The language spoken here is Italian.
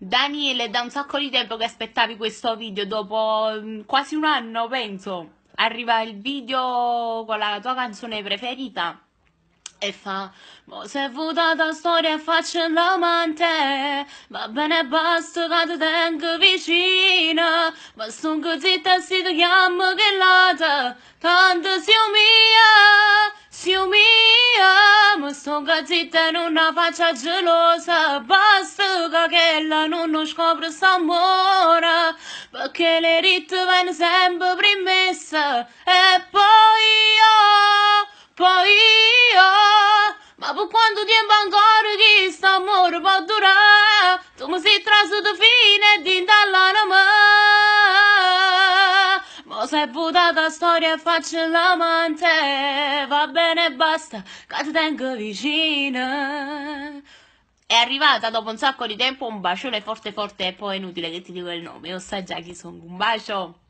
Daniele, da un sacco di tempo che aspettavi questo video, dopo mm, quasi un anno penso, arriva il video con la tua canzone preferita e fa Se votata storia faccio l'amante Va bene basta che ti tengo vicino, Ma son così si ti chiamo che lata Tanto si mia, si mia, Ma son così non una faccia gelosa la nunnos cobras amora, perché le ritme sempre primessa, e poi io, poi io, ma per quanto tempo ancora che st'amore può durare, tu mi sei trasso di fine din dall'anima. Ma se buttata storia faccio l'amante, va bene basta, che ti tengo vicino. È arrivata dopo un sacco di tempo, un bacione forte forte e poi è inutile che ti dico il nome, io sa già chi sono. Un bacio!